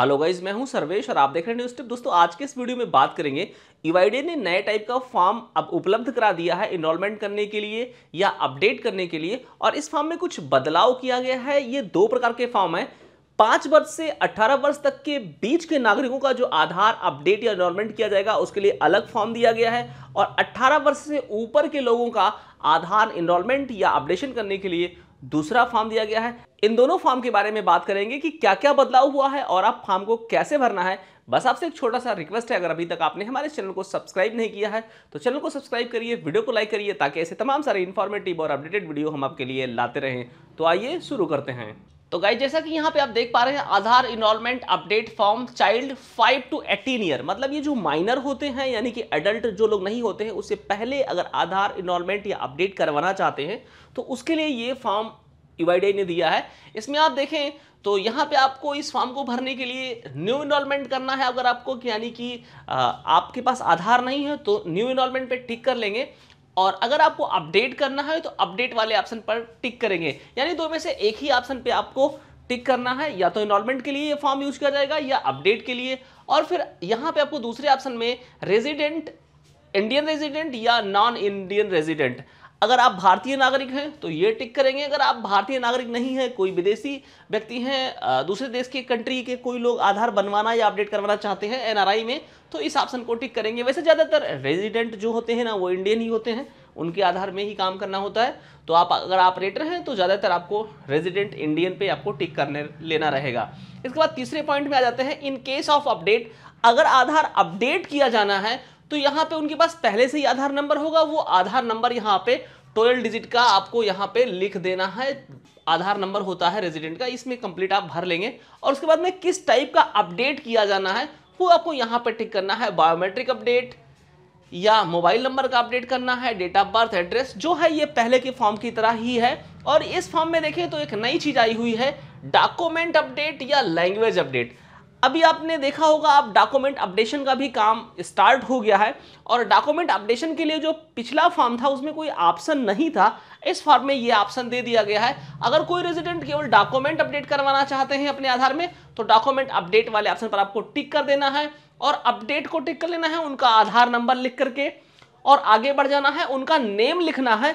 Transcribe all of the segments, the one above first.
hello guys मैं हूं सर्वेश और आप देख रहे हैं न्यूज टिप दोस्तों आज के इस वीडियो में बात करेंगे ईवाईडी e ने नए टाइप का फॉर्म अब उपलब्ध करा दिया है इनरोलमेंट करने के लिए या अपडेट करने के लिए और इस फॉर्म में कुछ बदलाव किया गया है ये दो प्रकार के फॉर्म है पाँच वर्ष से अठारह वर्ष तक के बीच के नागरिकों का जो आधार अपडेट या इनरोलमेंट किया जाएगा उसके लिए अलग फॉर्म दिया गया है और अट्ठारह वर्ष से ऊपर के लोगों का आधार इनरोलमेंट या अपडेशन करने के लिए दूसरा फॉर्म दिया गया है इन दोनों फॉर्म के बारे में बात करेंगे कि क्या क्या बदलाव हुआ है और आप फॉर्म को कैसे भरना है बस आपसे एक छोटा सा रिक्वेस्ट है अगर अभी तक आपने हमारे चैनल को सब्सक्राइब नहीं किया है तो चैनल को सब्सक्राइब करिए वीडियो को लाइक करिए ताकि ऐसे तमाम सारे इन्फॉर्मेटिव और अपडेटेड वीडियो हम आपके लिए लाते रहें तो आइए शुरू करते हैं तो गाइज जैसा कि यहाँ पे आप देख पा रहे हैं Aadhaar enrollment update form child 5 to 18 year मतलब ये जो माइनर होते हैं यानी कि एडल्ट जो लोग नहीं होते हैं उससे पहले अगर आधार इनरोलमेंट या अपडेट करवाना चाहते हैं तो उसके लिए ये फॉर्म ईवाईडी e ने दिया है इसमें आप देखें तो यहाँ पे आपको इस फॉर्म को भरने के लिए न्यू इनरोलमेंट करना है अगर आपको यानी कि आपके पास आधार नहीं है तो न्यू इनरोलमेंट पे टिक कर लेंगे और अगर आपको अपडेट करना है तो अपडेट वाले ऑप्शन पर टिक करेंगे यानी दो में से एक ही ऑप्शन पे आपको टिक करना है या तो इनॉलमेंट के लिए ये फॉर्म यूज किया जाएगा या अपडेट के लिए और फिर यहाँ पे आपको दूसरे ऑप्शन में रेजिडेंट इंडियन रेजिडेंट या नॉन इंडियन रेजिडेंट अगर आप भारतीय नागरिक हैं तो ये टिक करेंगे अगर आप भारतीय नागरिक नहीं हैं कोई विदेशी व्यक्ति हैं दूसरे देश के कंट्री के कोई लोग आधार बनवाना या अपडेट करवाना चाहते हैं एनआरआई में तो इस ऑप्शन को टिक करेंगे वैसे ज़्यादातर रेजिडेंट जो होते हैं ना वो इंडियन ही होते हैं उनके आधार में ही काम करना होता है तो आप अगर ऑपरेटर हैं तो ज़्यादातर आपको रेजिडेंट इंडियन पर आपको टिक करने लेना रहेगा इसके बाद तीसरे पॉइंट में आ जाते हैं इन केस ऑफ अपडेट अगर आधार अपडेट किया जाना है तो यहाँ पे उनके पास पहले से ही आधार नंबर होगा वो आधार नंबर यहाँ पे ट्वेल्व डिजिट का आपको यहाँ पे लिख देना है आधार नंबर होता है रेजिडेंट का इसमें कंप्लीट आप भर लेंगे और उसके बाद में किस टाइप का अपडेट किया जाना है वो आपको यहाँ पे टिक करना है बायोमेट्रिक अपडेट या मोबाइल नंबर का अपडेट करना है डेट ऑफ बर्थ एड्रेस जो है ये पहले के फॉर्म की तरह ही है और इस फॉर्म में देखें तो एक नई चीज़ आई हुई है डॉक्यूमेंट अपडेट या लैंग्वेज अपडेट अभी आपने देखा होगा आप डॉक्यूमेंट अपडेशन का भी काम स्टार्ट हो गया है और डॉक्यूमेंट अपडेशन के लिए जो पिछला फॉर्म था उसमें कोई ऑप्शन नहीं था इस फॉर्म में ये ऑप्शन दे दिया गया है अगर कोई रेजिडेंट केवल डॉक्यूमेंट अपडेट करवाना चाहते हैं अपने आधार में तो डॉक्यूमेंट अपडेट वाले ऑप्शन पर आपको टिक कर देना है और अपडेट को टिक कर लेना है उनका आधार नंबर लिख करके और आगे बढ़ जाना है उनका नेम लिखना है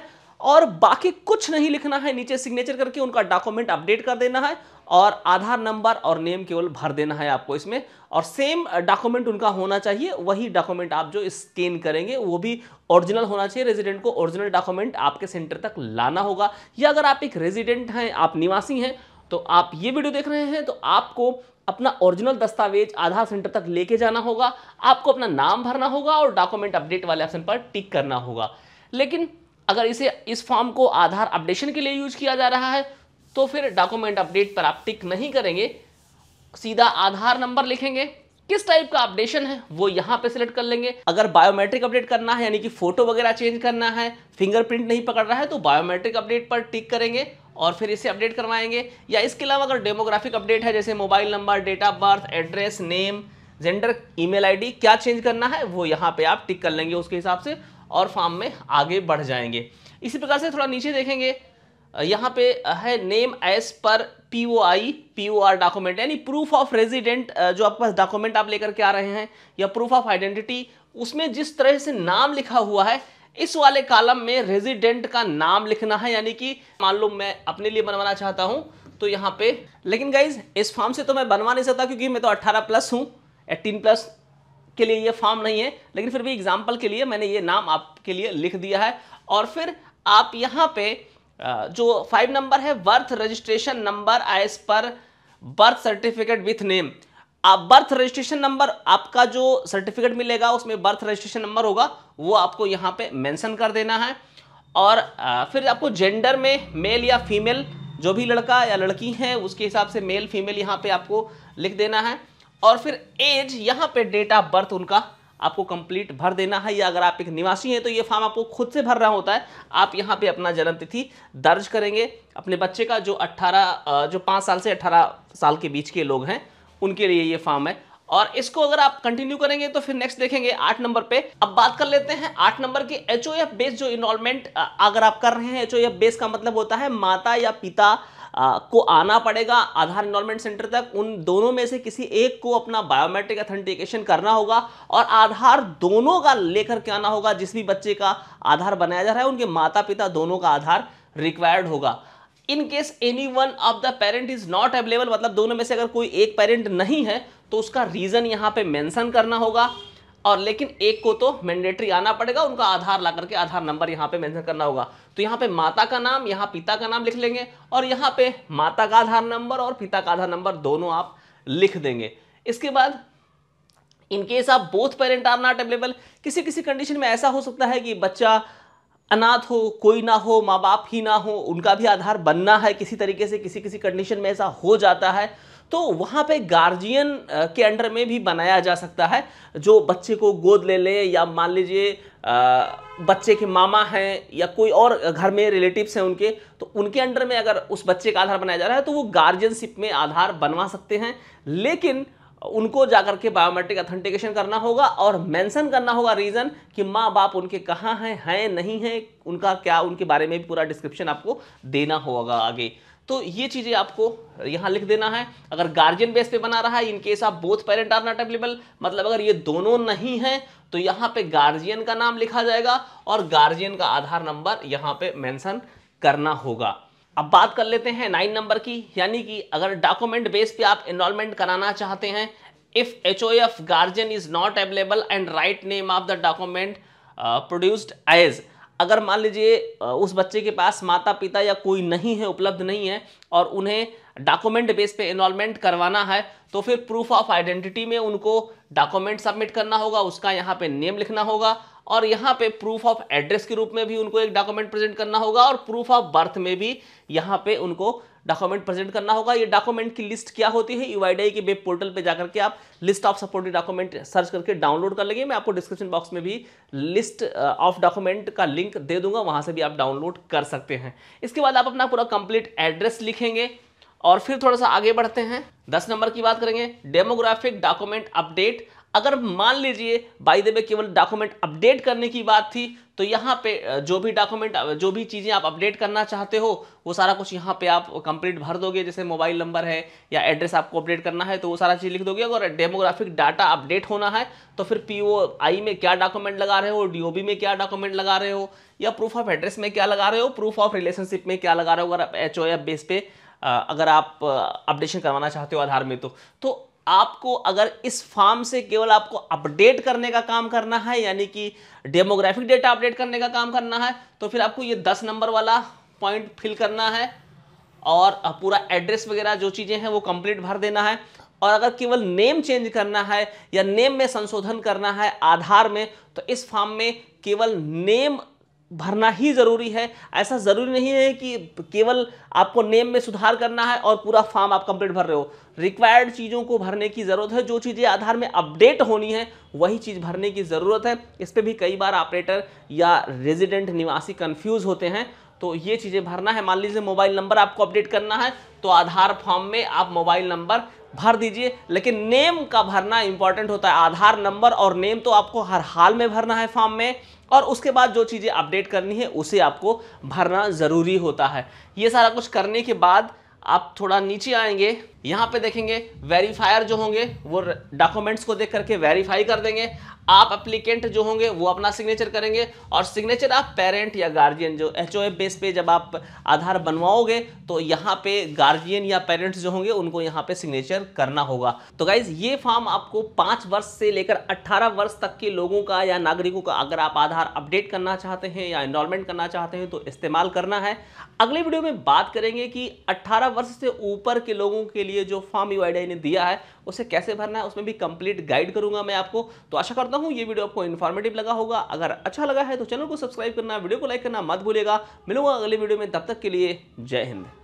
और बाकी कुछ नहीं लिखना है नीचे सिग्नेचर करके उनका डॉक्यूमेंट अपडेट कर देना है और आधार नंबर और नेम केवल भर देना है आपको इसमें और सेम डॉक्यूमेंट उनका होना चाहिए वही डॉक्यूमेंट आप जो स्कैन करेंगे वो भी ओरिजिनल होना चाहिए रेजिडेंट को ओरिजिनल डॉक्यूमेंट आपके सेंटर तक लाना होगा या अगर आप एक रेजिडेंट हैं आप निवासी हैं तो आप ये वीडियो देख रहे हैं तो आपको अपना ओरिजिनल दस्तावेज आधार सेंटर तक लेके जाना होगा आपको अपना नाम भरना होगा और डॉक्यूमेंट अपडेट वाले ऑप्शन पर टिक करना होगा लेकिन अगर इसे इस फॉर्म को आधार अपडेशन के लिए यूज किया जा रहा है तो फिर डॉक्यूमेंट अपडेट पर आप टिक नहीं करेंगे सीधा आधार नंबर लिखेंगे किस टाइप का अपडेशन है वो यहाँ पे सिलेक्ट कर लेंगे अगर बायोमेट्रिक अपडेट करना है यानी कि फोटो वगैरह चेंज करना है फिंगरप्रिंट नहीं पकड़ रहा है तो बायोमेट्रिक अपडेट पर टिक करेंगे और फिर इसे अपडेट करवाएंगे या इसके अलावा अगर डेमोग्राफिक अपडेट है जैसे mobile number date of birth address name gender email ID क्या चेंज करना है वो यहाँ पे आप टिक कर लेंगे उसके हिसाब से और फार्म में आगे बढ़ जाएंगे इसी प्रकार से थोड़ा नीचे देखेंगे यहाँ पे है name as per P O I P O R document यानी प्रूफ ऑफ रेजिडेंट जो आपके पास डॉक्यूमेंट आप लेकर के आ रहे हैं या प्रूफ ऑफ आइडेंटिटी उसमें जिस तरह से नाम लिखा हुआ है इस वाले कॉलम में रेजिडेंट का नाम लिखना है यानी कि मान लो मैं अपने लिए बनवाना चाहता हूँ तो यहाँ पे लेकिन गाइज इस फॉर्म से तो मैं बनवा नहीं सकता क्योंकि मैं तो 18 प्लस हूँ 18 प्लस के लिए ये फॉर्म नहीं है लेकिन फिर भी एग्जाम्पल के लिए मैंने ये नाम आपके लिए लिख दिया है और फिर आप यहाँ पे जो फाइव नंबर है birth registration number as per birth certificate with name आप बर्थ रजिस्ट्रेशन नंबर आपका जो सर्टिफिकेट मिलेगा उसमें बर्थ रजिस्ट्रेशन नंबर होगा वो आपको यहाँ पे मेंशन कर देना है और फिर आपको जेंडर में मेल या फीमेल जो भी लड़का या लड़की है उसके हिसाब से मेल फीमेल यहाँ पे आपको लिख देना है और फिर एज यहाँ पे डेट ऑफ बर्थ उनका आपको कंप्लीट भर देना है या अगर आप एक निवासी हैं तो ये फॉर्म आपको खुद से भर रहा होता है आप यहाँ पे अपना जन्मतिथि दर्ज करेंगे अपने बच्चे का जो 18 जो पाँच साल से 18 साल के बीच के लोग हैं उनके लिए ये फॉर्म है और इसको अगर आप कंटिन्यू करेंगे तो फिर नेक्स्ट देखेंगे आठ नंबर पे अब बात कर लेते हैं आठ नंबर की एच बेस जो इनरोलमेंट अगर आप कर रहे हैं एच बेस का मतलब होता है माता या पिता आ, को आना पड़ेगा आधार इनमेंट सेंटर तक उन दोनों में से किसी एक को अपना बायोमेट्रिक अथेंटिकेशन करना होगा और आधार दोनों का लेकर के आना होगा जिस भी बच्चे का आधार बनाया जा रहा है उनके माता पिता दोनों का आधार रिक्वायर्ड होगा in case any one of the parent is not available मतलब दोनों में से अगर कोई एक पेरेंट नहीं है तो उसका रीज़न यहाँ पे मेंशन करना होगा और लेकिन एक को तो मैंडेटरी आना पड़ेगा उनका आधार ला करके आधार नंबर यहाँ पे मेंशन करना होगा तो यहाँ पे माता का नाम यहाँ पिता का नाम लिख लेंगे और यहाँ पे माता का आधार नंबर और पिता का आधार नंबर दोनों आप लिख देंगे इसके बाद इनकेस आप both parent are not available किसी किसी कंडीशन में ऐसा हो सकता है कि बच्चा अनाथ हो कोई ना हो माँ बाप ही ना हो उनका भी आधार बनना है किसी तरीके से किसी किसी कंडीशन में ऐसा हो जाता है तो वहाँ पे गार्जियन के अंडर में भी बनाया जा सकता है जो बच्चे को गोद ले ले या मान लीजिए बच्चे के मामा हैं या कोई और घर में रिलेटिव्स हैं उनके तो उनके अंडर में अगर उस बच्चे का आधार बनाया जा रहा है तो वो गार्जियनशिप में आधार बनवा सकते हैं लेकिन उनको जाकर के बायोमेट्रिक अथेंटिकेशन करना होगा और मेंशन करना होगा रीज़न कि माँ बाप उनके कहाँ हैं हैं नहीं हैं उनका क्या उनके बारे में भी पूरा डिस्क्रिप्शन आपको देना होगा आगे तो ये चीज़ें आपको यहां लिख देना है अगर गार्जियन बेस पे बना रहा है इनकेस आप both parent are not available मतलब अगर ये दोनों नहीं है तो यहां पे गार्जियन का नाम लिखा जाएगा और गार्जियन का आधार नंबर यहां पे मेंशन करना होगा अब बात कर लेते हैं नाइन नंबर की यानी कि अगर डॉक्यूमेंट बेस पे आप इनरोलमेंट कराना चाहते हैं if H O F guardian is not available and right name of the document produced as अगर मान लीजिए उस बच्चे के पास माता पिता या कोई नहीं है उपलब्ध नहीं है और उन्हें डॉक्यूमेंट बेस पे इनमेंट करवाना है तो फिर प्रूफ ऑफ आइडेंटिटी में उनको डॉक्यूमेंट सबमिट करना होगा उसका यहाँ पे नेम लिखना होगा और यहाँ पे प्रूफ ऑफ एड्रेस के रूप में भी उनको एक डॉक्यूमेंट प्रेजेंट करना होगा और प्रूफ ऑफ बर्थ में भी यहाँ पे उनको डॉक्यूमेंट प्रेजेंट करना होगा ये डॉक्यूमेंट की लिस्ट क्या होती है यूआईडी के वेब पोर्टल पे जाकर के आप list of supported document search करके डाउनलोड कर लेंगे मैं आपको डिस्क्रिप्शन बॉक्स में भी लिस्ट ऑफ डॉक्यूमेंट का लिंक दे दूंगा वहाँ से भी आप डाउनलोड कर सकते हैं इसके बाद आप अपना पूरा कंप्लीट एड्रेस लिखेंगे और फिर थोड़ा सा आगे बढ़ते हैं दस नंबर की बात करेंगे डेमोग्राफिक डॉक्यूमेंट अपडेट अगर मान लीजिए बाई दे केवल डॉक्यूमेंट अपडेट करने की बात थी तो यहाँ पे जो भी डॉक्यूमेंट जो भी चीज़ें आप अपडेट करना चाहते हो वो सारा कुछ यहाँ पे आप कंप्लीट भर दोगे जैसे मोबाइल नंबर है या एड्रेस आपको अपडेट करना है तो वो सारा चीज़ लिख दोगे अगर डेमोग्राफिक डाटा अपडेट होना है तो फिर पी आई में क्या डॉक्यूमेंट लगा रहे हो डी में क्या डॉक्यूमेंट लगा रहे हो या प्रूफ ऑफ एड्रेस में क्या लगा रहे हो प्रूफ ऑफ रिलेशनशिप में क्या लगा रहे हो अगर आप एच बेस पे अगर आप अपडेशन करवाना चाहते हो आधार में तो तो आपको अगर इस फॉर्म से केवल आपको अपडेट करने का काम करना है यानी कि डेमोग्राफिक डेटा अपडेट करने का काम करना है तो फिर आपको ये दस नंबर वाला पॉइंट फिल करना है और पूरा एड्रेस वगैरह जो चीज़ें हैं वो कंप्लीट भर देना है और अगर केवल नेम चेंज करना है या नेम में संशोधन करना है आधार में तो इस फॉर्म में केवल नेम भरना ही ज़रूरी है ऐसा ज़रूरी नहीं है कि केवल आपको नेम में सुधार करना है और पूरा फॉर्म आप कंप्लीट भर रहे हो रिक्वायर्ड चीज़ों को भरने की ज़रूरत है जो चीज़ें आधार में अपडेट होनी है वही चीज़ भरने की ज़रूरत है इस पर भी कई बार ऑपरेटर या रेजिडेंट निवासी कन्फ्यूज़ होते हैं तो ये चीज़ें भरना है मान लीजिए मोबाइल नंबर आपको अपडेट करना है तो आधार फॉर्म में आप मोबाइल नंबर भर दीजिए लेकिन नेम का भरना इंपॉर्टेंट होता है आधार नंबर और नेम तो आपको हर हाल में भरना है फॉर्म में और उसके बाद जो चीज़ें अपडेट करनी है उसे आपको भरना ज़रूरी होता है ये सारा कुछ करने के बाद आप थोड़ा नीचे आएंगे यहाँ पे देखेंगे वेरीफायर जो होंगे वो डॉक्यूमेंट्स को देख करके वेरीफाई कर देंगे आप अप्लीकेंट जो होंगे वो अपना सिग्नेचर करेंगे और सिग्नेचर आप पेरेंट या गार्जियन जो एच बेस पे जब आप आधार बनवाओगे तो यहाँ पे गार्जियन या पेरेंट्स जो होंगे उनको यहाँ पे सिग्नेचर करना होगा तो गाइज ये फॉर्म आपको पाँच वर्ष से लेकर अट्ठारह वर्ष तक के लोगों का या नागरिकों का अगर आप आधार अपडेट करना चाहते हैं या इनरोलमेंट करना चाहते हैं तो इस्तेमाल करना है अगले वीडियो में बात करेंगे कि अट्ठारह वर्ष से ऊपर के लोगों के लिए लिए जो फॉर्म यू ने दिया है उसे कैसे भरना है उसमें भी कंप्लीट गाइड करूंगा मैं आपको तो आशा करता हूँ ये वीडियो आपको इन्फॉर्मेटिव लगा होगा अगर अच्छा लगा है तो चैनल को सब्सक्राइब करना वीडियो को लाइक करना मत भूलेगा मिलूंगा अगले वीडियो में तब तक के लिए जय हिंद